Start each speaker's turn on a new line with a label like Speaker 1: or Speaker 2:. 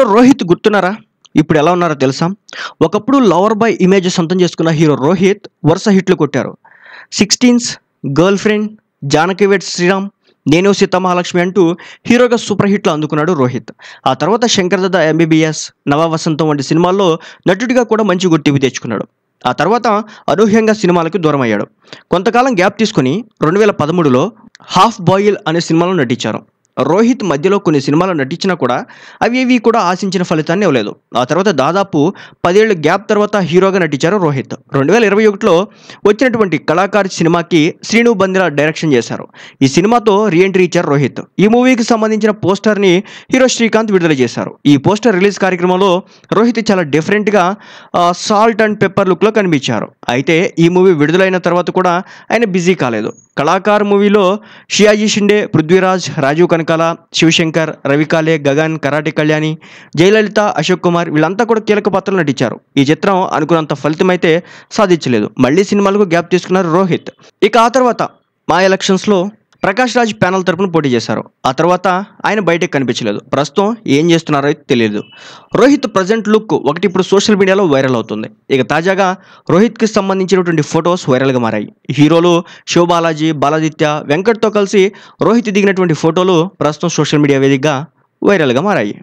Speaker 1: hero Rohit గుర్తున్నారా ఇప్పుడు ఎలా ఉన్నారో తెలుసా ఒకప్పుడు లవర్ బాయ్ ఇమేజ్ సొంతం చేసుకున్న హీరో రోహిత్ వరుస హిట్లు కొట్టారు sixteens girlfriend Janaki weds Sriram నేను మహాలక్ష్మి అంటూ హీరోగా సూపర్ హిట్లు అందుకున్నాడు రోహిత్ ఆ తర్వాత శంకర్ దత్త ఎంబీబీఎస్ నవవసంతం వంటి సినిమాల్లో నటుడిగా కూడా మంచి గుర్తింపు తెచ్చుకున్నాడు ఆ తర్వాత అనూహ్యంగా సినిమాలకు దూరం అయ్యాడు కొంతకాలం గ్యాప్ తీసుకుని రెండు వేల పదమూడులో హాఫ్ బాయిల్ అనే సినిమాలో నటించారు రోహిత్ మధ్యలో కొన్ని సినిమాలు నటించినా కూడా అవేవి కూడా ఆశించిన ఫలితాన్ని ఇవ్వలేదు ఆ తర్వాత దాదాపు పదేళ్ళ గ్యాప్ తర్వాత హీరోగా నటించారు రోహిత్ రెండు వేల ఇరవై ఒకటిలో వచ్చినటువంటి కళాకార్ సినిమాకి శ్రీను బందిరా డైరెక్షన్ చేశారు ఈ సినిమాతో రీఎంట్రీ ఇచ్చారు రోహిత్ ఈ మూవీకి సంబంధించిన పోస్టర్ని హీరో శ్రీకాంత్ విడుదల చేశారు ఈ పోస్టర్ రిలీజ్ కార్యక్రమంలో రోహిత్ చాలా డిఫరెంట్గా సాల్ట్ అండ్ పెప్పర్ లుక్లో కనిపించారు అయితే ఈ మూవీ విడుదలైన తర్వాత కూడా ఆయన బిజీ కాలేదు కళాకార్ మూవీలో షియాజీ షిండే పృథ్వీరాజ్ రాజీవ్ కనకాల శివశంకర్ రవికాలే గగన్ కరాటి కళ్యాణి జయలలిత అశోక్ కుమార్ వీళ్ళంతా కూడా కీలక పాత్రలు నటించారు ఈ చిత్రం అనుకున్నంత ఫలితం అయితే సాధించలేదు మళ్ళీ సినిమాలకు గ్యాప్ తీసుకున్నారు రోహిత్ ఇక ఆ తర్వాత మా ఎలక్షన్స్లో ప్రకాష్ రాజ్ ప్యానల్ తరపున పోటీ చేశారు ఆ తర్వాత ఆయన బయటకు కనిపించలేదు ప్రస్తుతం ఏం చేస్తున్నారో తెలియదు రోహిత్ ప్రజెంట్ లుక్ ఒకటి ఇప్పుడు సోషల్ మీడియాలో వైరల్ అవుతుంది ఇక తాజాగా రోహిత్కి సంబంధించినటువంటి ఫొటోస్ వైరల్గా మారాయి హీరోలు శివ బాలాజీ బాలాదిత్య వెంకట్తో కలిసి రోహిత్ దిగినటువంటి ఫోటోలు ప్రస్తుతం సోషల్ మీడియా వేదికగా వైరల్గా మారాయి